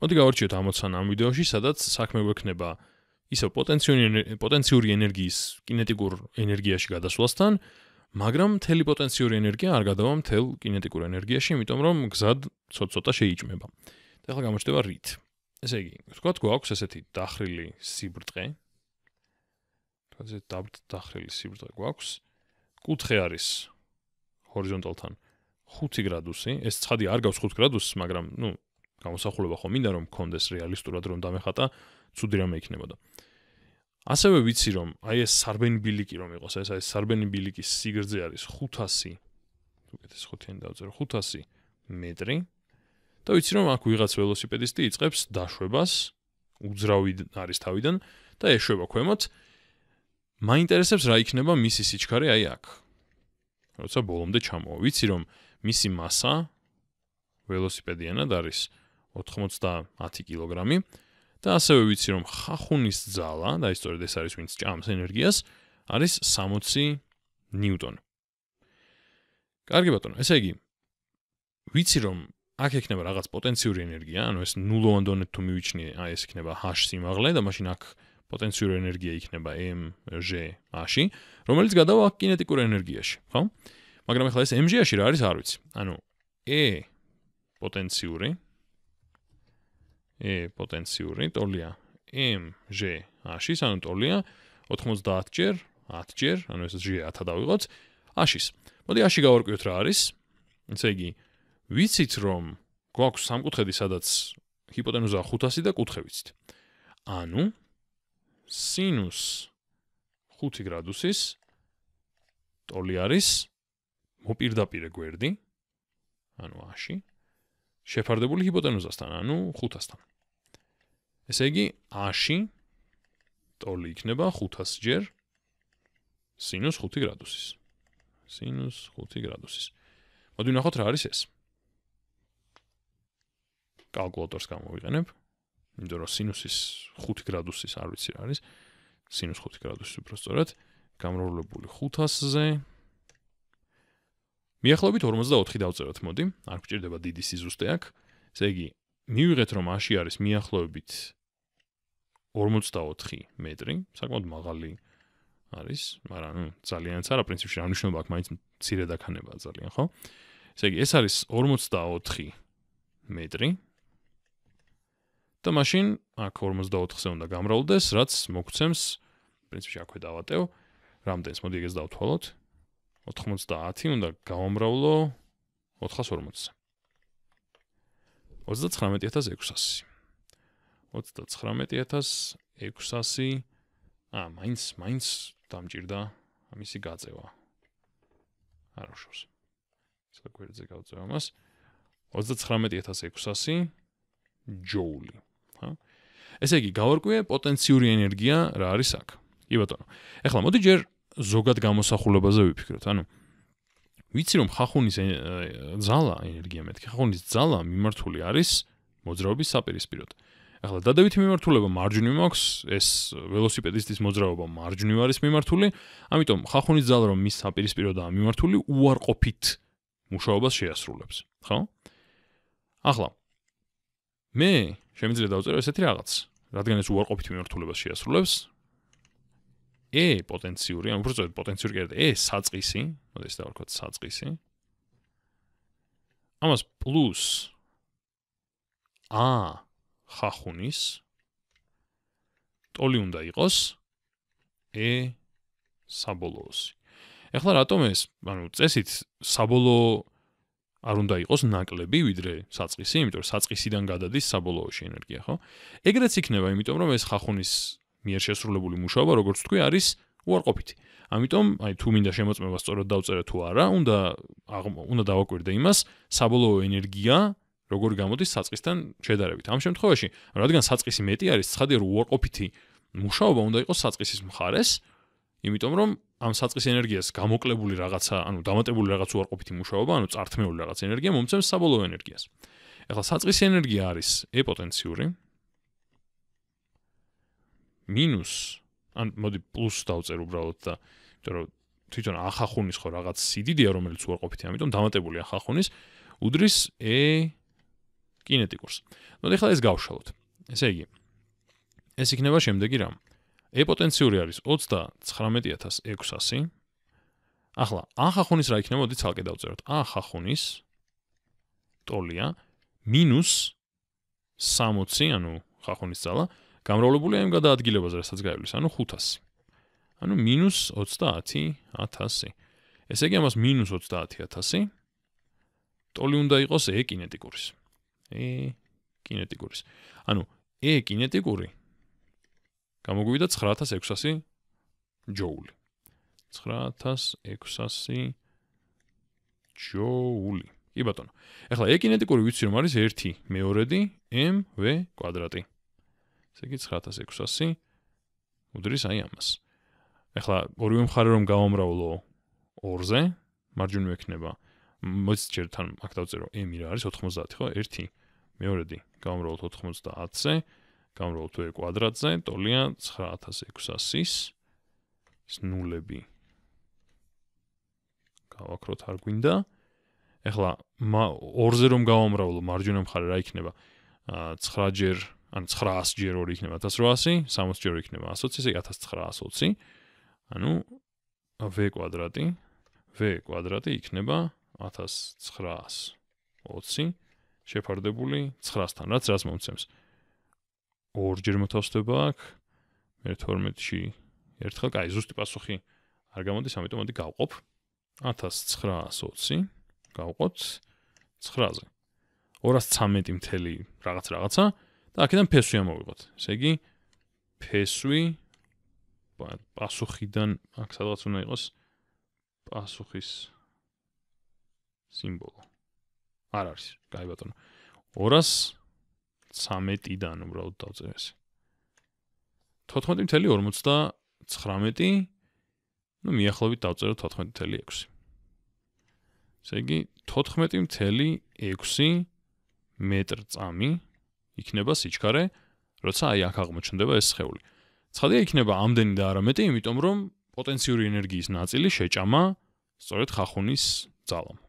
მოდი გავარჩიოთ ამოცანა ამ ვიდეოში, სადაც საქმე გვექნება ისო პოტენციური ენერგიის კინეტიკურ ენერგიაში გადასვლასთან, მაგრამ მთელი პოტენციური ენერგია არ გადავა მთელ კინეტიკურ ენერგიაში, იმიტომ რომ გზად ცოტ-ცოტა შეიჭმება. და ახლა გამოჩნდება რით. ესე იგი, თქვა გვაქვს ესეთი დახრილი სიბრტყე. თქვა ესე დაბთ დახრილი სიბრტყე გვაქვს. კუთხე არის ჰორიზონტალთან 5 გრადუსი. ეს ცხადი არ გავს 5 გრადუსს, მაგრამ ნუ გამოსახულება ხომ მინდა რომ კონდეს რეალისტურად რომ დამეხატა, ცუდი რამე იქნებოდა. ასევე ვიცი რომ აი ეს სარბენი ბილიკი რომ იყოს, ეს აი სარბენი ბილიკის სიგრძე არის 500 უკეთეს 5-დან დავწერო 500 მეტრი. და ვიცი რომ აქ ვიღაც ველოსიპედისტი იწყებს დაშვებას, უძრავი არის თავიდან და ეშვება ქვემოთ. მაინტერესებს რა იქნება მისი სიჩქარე აი აქ. როცა ბოლომდე ჩამოვა. ვიცი რომ მისი massa ველოსიპედიანად არის 90-10 კილოგრამი და ასევე ვიცი რომ ხახუნის ძალა, და ისწორედ ეს არის ვინც ჭამს ენერგიას, არის 60 ნიუტონი. კარგი ბატონო, ესე იგი ვიცი რომ აქ ექნება რაღაც პოტენციური ენერგია, ანუ ეს ნულოვან დონეთ თუ მივიჩნი, აი ეს ექნება h სიმაღლე და მაშინ აქ პოტენციური ენერგია იქნება mg h, რომელიც გადავა კინეტიკურ ენერგიაში, ხო? მაგრამ ეხლა ეს mg-ში რა არის, არ ვიცი. ანუ e პოტენციური э потенциური ტოლია m g h-ის ანუ ტოლია 90-ჯერ, 10-ჯერ, ანუ ეს g-ი 10-ად ავიღოთ h-ის. მოდი h-ში გავარკვიოთ რა არის. ესე იგი, ვიცით რომ გვაქვს სამკუთხედი, სადაც ჰიპოტენუზა 500 და კუთხევიც. ანუ sinus 5 გრადუსის ტოლი არის მოპირდაპირე გვერდი ანუ h-ში შეფარდებული ჰიპოტენუზასთან, ანუ 500-თან. ესე იგი, h-ი ტოლი იქნება 500 ჯერ sinus 5 გრადუსის. sinus 5 გრადუსის. მოდი ნახოთ რა არის ეს. კალკულატორს გამოვიყენებ. იმიტომ რომ sinus-ის 5 გრადუსის არ ვიცი რა არის. sinus 5 გრადუსი უბრალოდ გამრავლებული 500-ზე მიახლოებით 44 დავწეროთ, მოდი. არ გჭირდება დიდი სიზუსტე აქ. ესე იგი, მივიღეთ რომ აში არის მიახლოებით 44 მეტრი, საკმაოდ მაღალი არის, მაგრამ ნუ ძალიანც არა, პრინციპში რა მნიშვნელობა აქვს, მაინც მცირე დაქანება ძალიან, ხო? ესე იგი, ეს არის 44 მეტრი. და მაშინ აქ 44-ზე უნდა გამრავლდეს, რაც მოგვცემს პრინციპში აქვე დავატევ რამდენს, მოდი ეგეც დავთვალოთ. 0.0 90 უნდა გავამრავლო 440-ზე. 39600. 39600. ა მაინც მაინც დამჭირდა ამისი გაწევა. არ უშავს. ისე გვერდზე გავწევ ამას. 39600 ჯოული. ჰა? ესე იგი, გავარკვიე პოტენციური ენერგია რა არის აქ. კი ბატონო. ეხლა მოდი ჯერ ზოგად გამოსახულებაზე ვიფიქროთ. ანუ ვიცი რომ ხახუნის ზალა ენერგია მეთქი, ხახუნის ზალა მიმართული არის მოძრაობის საპირისპიროდ. ახლა დადებითი მიმართულება მარჯვნივ მაქვს, ეს ველოსიპედისტის მოძრაობა მარჯვნივ არის მიმართული, ამიტომ ხახუნის ზალა რომ მის საპირისპიროდაა მიმართული, უარყოფით მუშაობას შეასრულებს, ხო? ახლა მე შემიძლია დავწერო ესეთი რაღაც რადგან ეს უარყოფითი მიმართულებას შეასრულებს, e პოტენციური, ანუ უბრალოდ პოტენციური კი არა, e საწყისი, მოდის და ვარქოთ საწყისი. ამას პლუს a ხახუნის ტოლი უნდა იყოს e საბოლოოსი. ეხლა რატომ ეს, ანუ წესით საბოლოო არ უნდა იყოს ნაკლები ვიდრე საწყისი, იმიტომ რომ საწყისიდან გადადის საბოლოოში ენერგია, ხო? ეგრეც იქნება, იმიტომ რომ ეს ხახუნის მიერ შესრულებული მუშაობა, როგორც თქვი, არის უარყოფითი. ამიტომ, აი თუ მინდა შემოწმება სწორად დავწერა თუ არა, უნდა უნდა დავაკვირდე იმას, საბოლოო ენერგია როგორ გამოდის საწყისთან შედარებით. ამ შემთხვევაში, რადგან საწყისი მეტი არის, ცხადია რომ უარყოფითი მუშაობა უნდა იყოს საწყისის მხარეს, იმიტომ რომ ამ საწყის ენერგიას გამოკლებული რაღაცა, ანუ დამატებული რაღაც უარყოფითი მუშაობა, ანუ წართმეული რაღაც ენერგია მომცემს საბოლოო ენერგიას. ეხლა საწყის ენერგია არის ეპოტენციური, მინუს ან მოდი პლუსს დავწერ უბრალოდ და იმიტომ რომ თვითონ ახახუნის ხო რაღაც სიდიდეა რომელიც უარყოფითია ამიტომ დამატებული ახახუნის უდრის ე კინეტიკურს. მოდი ახლა ეს გავშალოთ. ესე იგი ეს იქნება შემდეგი რამ. ე პოტენციური არის 39600. ახლა ახახუნის რა იქნება მოდი ცალკე დავწეროთ. ახახუნის ტოლია მინუს 60, ანუ ხახუნის ძალა 0.0 0.0 0.0 გამრავლებულია იმ გადაადგილებაზე, რასაც გაივლის, ანუ 500. ანუ მინუს 30 1000. ესე იგი ამას მინუს 30 1000 ტოლი უნდა იყოს ე კინეტიკურის. ე კინეტიკურის. ანუ ე კინეტიკური გამოგვივიდა 9600 ჯოული. 9600 ჯოული. კი ბატონო. ეხლა ე კინეტიკური ვიცი რომ არის 1 მეორედი mv კვადრატი. 1 ესე იგი 9600 უდრის აი ამას. ეხლა ორივე მხარე რომ გავამრავლო 2-ზე, მარჯვნივ ექნება. მოიც ჯერთან აქ დავწერო m რა არის 90 ხო? 1 მეორედი გავამრავლოთ 90-ზე, გავამრავლოთ e კვადრატზე, ტოლია 9600-ის ეს ნულები. გავაკროთ არ გვინდა. ეხლა 2-ზე რომ გავამრავლო მარჯვენა მხარე რა იქნება? 9 ჯერ 900 ან 900 ჯერ ორი იქნება 1800, 60 ჯერ იქნება 120, ესე 1920. ანუ v კვადრატი v კვადრატი იქნება 1920 შეფარდებული 900-თან, რაც რას მომცემს? 2 ჯერ მოთავსდება აქ მე 12-ში ერთხელ, კაი, ზუსტი პასუხი არ გამოდის, ამიტომ მოდი გავყოფ 1920 გავყოთ 9-ზე. 213 მთელი რაღაც რაღაცა და აქედან ფესვი ამოვიღოთ. ესე იგი ფესვი პასუხიდან აქ სადღაც უნდა იყოს პასუხის სიმბოლო. არ არის, კაი ბატონო. 213-დან უბრალოდ დავწერე ეს. 14.59 ნუ მიახლოებით დავწერო 14.6. ესე იგი 14.6 მეტრ წამი იქნება სიჩქარე, როცა აი აქ აღმოჩნდება ეს სხეული. ცხადია იქნება ამდენი და არა მეტი, იმიტომ რომ პოტენციური ენერგიის ნაწილი შეჭამა სწორედ ხახუნის ძალამ.